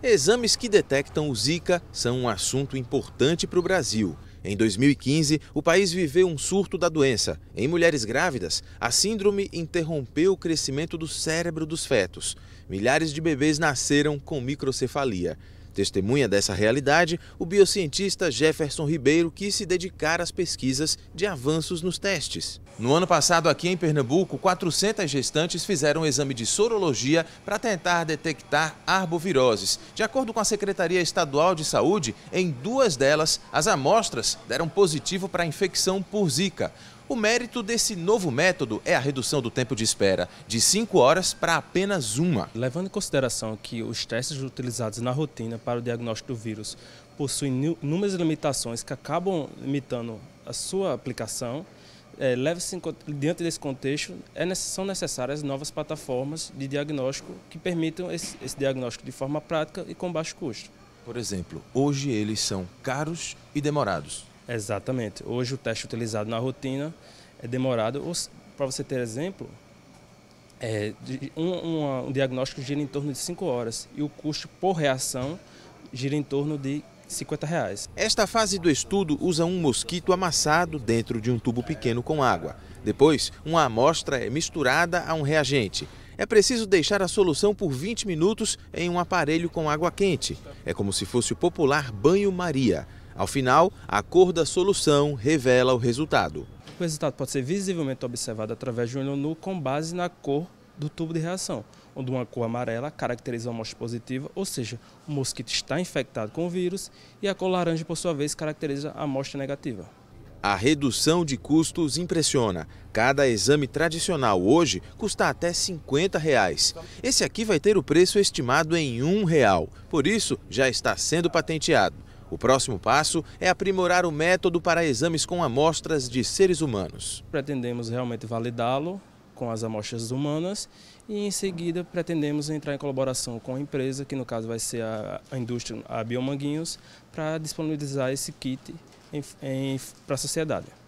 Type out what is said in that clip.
Exames que detectam o Zika são um assunto importante para o Brasil. Em 2015, o país viveu um surto da doença. Em mulheres grávidas, a síndrome interrompeu o crescimento do cérebro dos fetos. Milhares de bebês nasceram com microcefalia. Testemunha dessa realidade, o biocientista Jefferson Ribeiro quis se dedicar às pesquisas de avanços nos testes. No ano passado, aqui em Pernambuco, 400 gestantes fizeram um exame de sorologia para tentar detectar arboviroses. De acordo com a Secretaria Estadual de Saúde, em duas delas, as amostras deram positivo para a infecção por Zika. O mérito desse novo método é a redução do tempo de espera, de 5 horas para apenas uma. Levando em consideração que os testes utilizados na rotina para o diagnóstico do vírus possuem inúmeras limitações que acabam limitando a sua aplicação, é, leva-se diante desse contexto, é, são necessárias novas plataformas de diagnóstico que permitam esse, esse diagnóstico de forma prática e com baixo custo. Por exemplo, hoje eles são caros e demorados. Exatamente. Hoje o teste utilizado na rotina é demorado. Para você ter exemplo, é, um, um, um, diagnóstico gira em torno de 5 horas e o custo por reação gira em torno de 50 reais. Esta fase do estudo usa um mosquito amassado dentro de um tubo pequeno com água. Depois, uma amostra é misturada a um reagente. É preciso deixar a solução por 20 minutos em um aparelho com água quente. É como se fosse o popular banho-maria. Ao final, a cor da solução revela o resultado. O resultado pode ser visivelmente observado através de um olho nu com base na cor do tubo de reação, onde uma cor amarela caracteriza uma amostra positiva, ou seja, o mosquito está infectado com o vírus, e a cor laranja, por sua vez, caracteriza a amostra negativa. A redução de custos impressiona. Cada exame tradicional hoje custa até 50 reais. Esse aqui vai ter o preço estimado em um real. Por isso, já está sendo patenteado. O próximo passo é aprimorar o método para exames com amostras de seres humanos. Pretendemos realmente validá-lo com as amostras humanas e em seguida pretendemos entrar em colaboração com a empresa, que no caso vai ser a, a indústria a Biomanguinhos, para disponibilizar esse kit para a sociedade.